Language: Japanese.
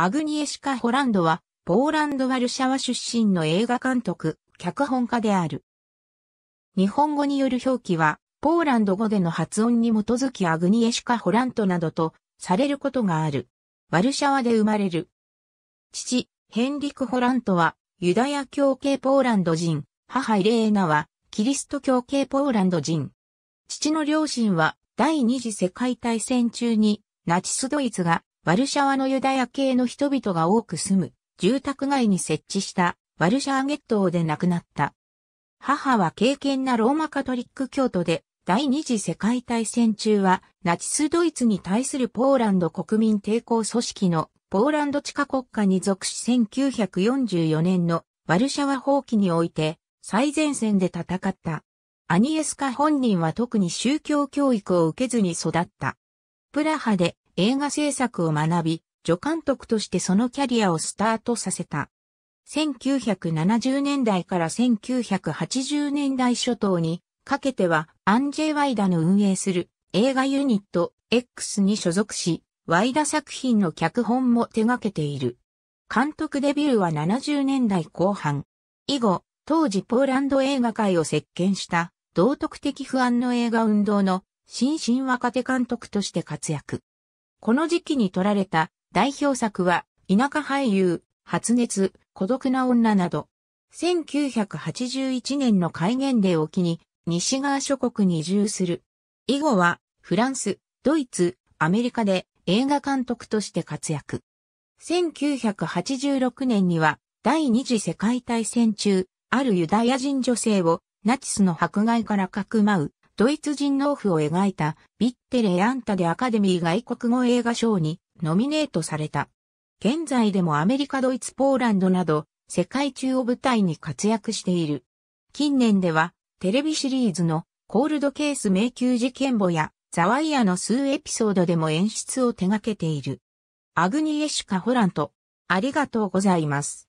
アグニエシカ・ホランドは、ポーランド・ワルシャワ出身の映画監督、脚本家である。日本語による表記は、ポーランド語での発音に基づきアグニエシカ・ホラントなどとされることがある。ワルシャワで生まれる。父、ヘンリク・ホラントは、ユダヤ教系ポーランド人、母イレーナは、キリスト教系ポーランド人。父の両親は、第二次世界大戦中に、ナチスドイツがワルシャワのユダヤ系の人々が多く住む住宅街に設置したワルシャーゲットで亡くなった。母は敬虔なローマカトリック教徒で、第二次世界大戦中はナチスドイツに対するポーランド国民抵抗組織のポーランド地下国家に属し1944年のワルシャワ放棄において最前線で戦った。アニエスカ本人は特に宗教教育を受けずに育った。プラハで映画制作を学び、助監督としてそのキャリアをスタートさせた。1970年代から1980年代初頭にかけてはアンジェ・ワイダの運営する映画ユニット X に所属し、ワイダ作品の脚本も手掛けている。監督デビューは70年代後半。以後、当時ポーランド映画界を席巻した道徳的不安の映画運動の新進若手監督として活躍。この時期に撮られた代表作は、田舎俳優、発熱、孤独な女など、1981年の戒厳令を機に、西側諸国に移住する。以後は、フランス、ドイツ、アメリカで映画監督として活躍。1986年には、第二次世界大戦中、あるユダヤ人女性をナチスの迫害からかくまうドイツ人農夫を描いたビッテレ・アンタでアカデミー外国語映画賞にノミネートされた。現在でもアメリカ、ドイツ、ポーランドなど世界中を舞台に活躍している。近年ではテレビシリーズのコールドケース迷宮事件簿やザワイヤの数エピソードでも演出を手掛けている。アグニエシカ・ホラント、ありがとうございます。